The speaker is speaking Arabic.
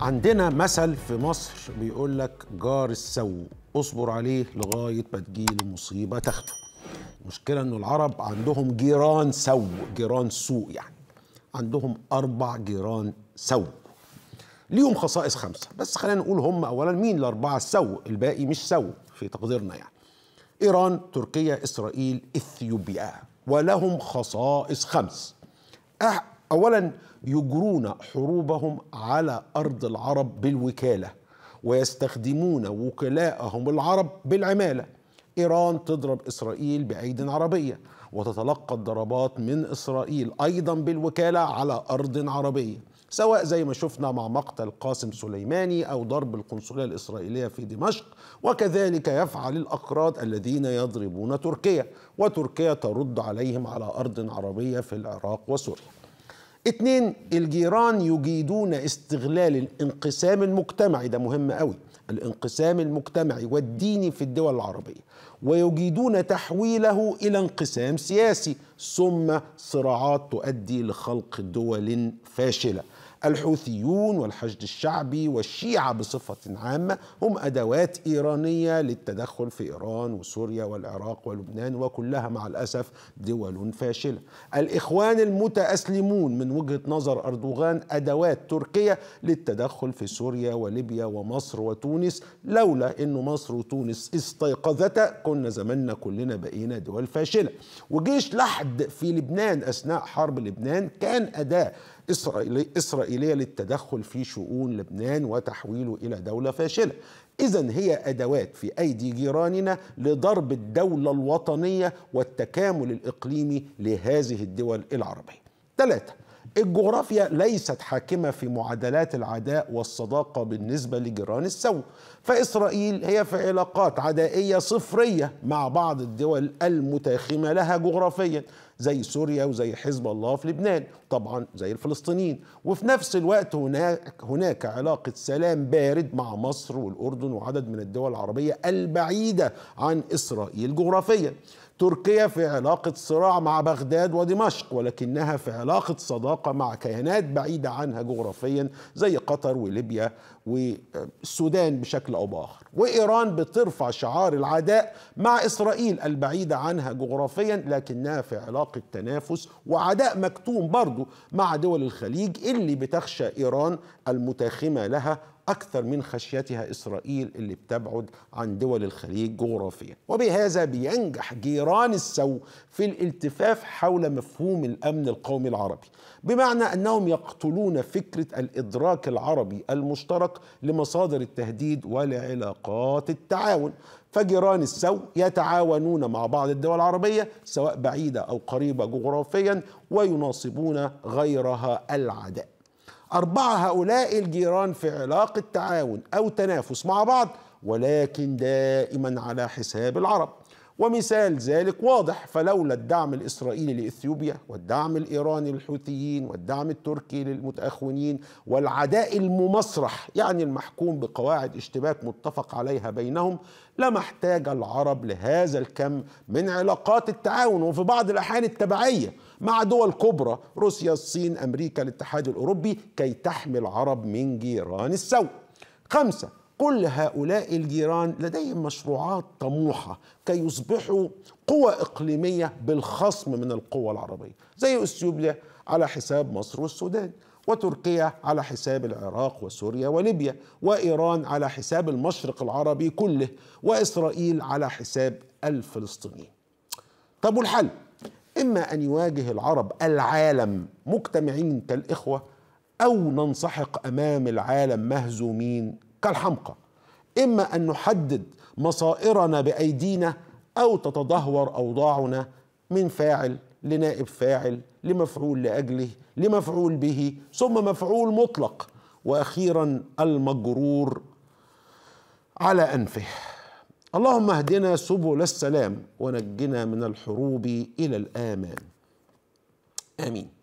عندنا مثل في مصر بيقول لك جار السوء اصبر عليه لغايه ما تجيله مصيبه تاخده المشكله ان العرب عندهم جيران سوء جيران سوء يعني عندهم اربع جيران سوء ليهم خصائص خمسه بس خلينا نقول هم اولا مين الاربعه السوء الباقي مش سوء في تقديرنا يعني ايران تركيا اسرائيل اثيوبيا ولهم خصائص خمس أه، اولا يجرون حروبهم على ارض العرب بالوكاله ويستخدمون وكلاءهم العرب بالعماله ايران تضرب اسرائيل بايد عربيه وتتلقى الضربات من اسرائيل ايضا بالوكاله على ارض عربيه سواء زي ما شفنا مع مقتل قاسم سليماني او ضرب القنصليه الاسرائيليه في دمشق وكذلك يفعل الاكراد الذين يضربون تركيا وتركيا ترد عليهم على ارض عربيه في العراق وسوريا اتنين الجيران يجيدون استغلال الانقسام المجتمعي ده مهم قوي الانقسام المجتمعي والديني في الدول العربية ويجيدون تحويله إلى انقسام سياسي ثم صراعات تؤدي لخلق دول فاشله الحوثيون والحشد الشعبي والشيعة بصفة عامة هم أدوات إيرانية للتدخل في إيران وسوريا والعراق ولبنان وكلها مع الأسف دول فاشلة الإخوان المتأسلمون من وجهة نظر أردوغان أدوات تركيه للتدخل في سوريا وليبيا ومصر وتونس لولا أن مصر وتونس استيقظتا كنا زماننا كلنا بقينا دول فاشلة وجيش لحم الوحد في لبنان أثناء حرب لبنان كان أداة إسرائيلية للتدخل في شؤون لبنان وتحويله إلى دولة فاشلة إذا هي أدوات في أيدي جيراننا لضرب الدولة الوطنية والتكامل الإقليمي لهذه الدول العربية ثلاثة الجغرافيا ليست حاكمة في معادلات العداء والصداقة بالنسبة لجيران السوء فإسرائيل هي في علاقات عدائية صفرية مع بعض الدول المتاخمة لها جغرافيا زي سوريا وزي حزب الله في لبنان طبعا زي الفلسطينيين وفي نفس الوقت هناك هناك علاقة سلام بارد مع مصر والأردن وعدد من الدول العربية البعيدة عن إسرائيل جغرافيا تركيا في علاقة صراع مع بغداد ودمشق ولكنها في علاقة صداقة مع كيانات بعيدة عنها جغرافيا زي قطر وليبيا والسودان بشكل أو بآخر وإيران بترفع شعار العداء مع إسرائيل البعيدة عنها جغرافيا لكنها في علاقة نطاق التنافس وعداء مكتوم برضو مع دول الخليج اللي بتخشى إيران المتاخمة لها أكثر من خشيتها إسرائيل اللي بتبعد عن دول الخليج جغرافيا وبهذا بينجح جيران السو في الالتفاف حول مفهوم الأمن القومي العربي بمعنى أنهم يقتلون فكرة الإدراك العربي المشترك لمصادر التهديد ولعلاقات التعاون فجيران السو يتعاونون مع بعض الدول العربية سواء بعيدة أو قريبة جغرافيا ويناصبون غيرها العداء أربعة هؤلاء الجيران في علاقة تعاون أو تنافس مع بعض ولكن دائما على حساب العرب ومثال ذلك واضح فلولا الدعم الإسرائيلي لإثيوبيا والدعم الإيراني للحوثيين والدعم التركي للمتأخونين والعداء الممصرح يعني المحكوم بقواعد اشتباك متفق عليها بينهم لما احتاج العرب لهذا الكم من علاقات التعاون وفي بعض الأحيان التبعية مع دول كبرى روسيا الصين أمريكا الاتحاد الأوروبي كي تحمي العرب من جيران السوء خمسة كل هؤلاء الجيران لديهم مشروعات طموحة كي يصبحوا قوى إقليمية بالخصم من القوى العربية زي أثيوبيا على حساب مصر والسودان وتركيا على حساب العراق وسوريا وليبيا وإيران على حساب المشرق العربي كله وإسرائيل على حساب الفلسطينيين طب والحل إما أن يواجه العرب العالم مجتمعين كالإخوة أو ننسحق أمام العالم مهزومين كالحمقى إما أن نحدد مصائرنا بأيدينا أو تتدهور أوضاعنا من فاعل لنائب فاعل لمفعول لأجله لمفعول به ثم مفعول مطلق وأخيرا المجرور على أنفه اللهم اهدنا سبل السلام ونجنا من الحروب إلى الآمان آمين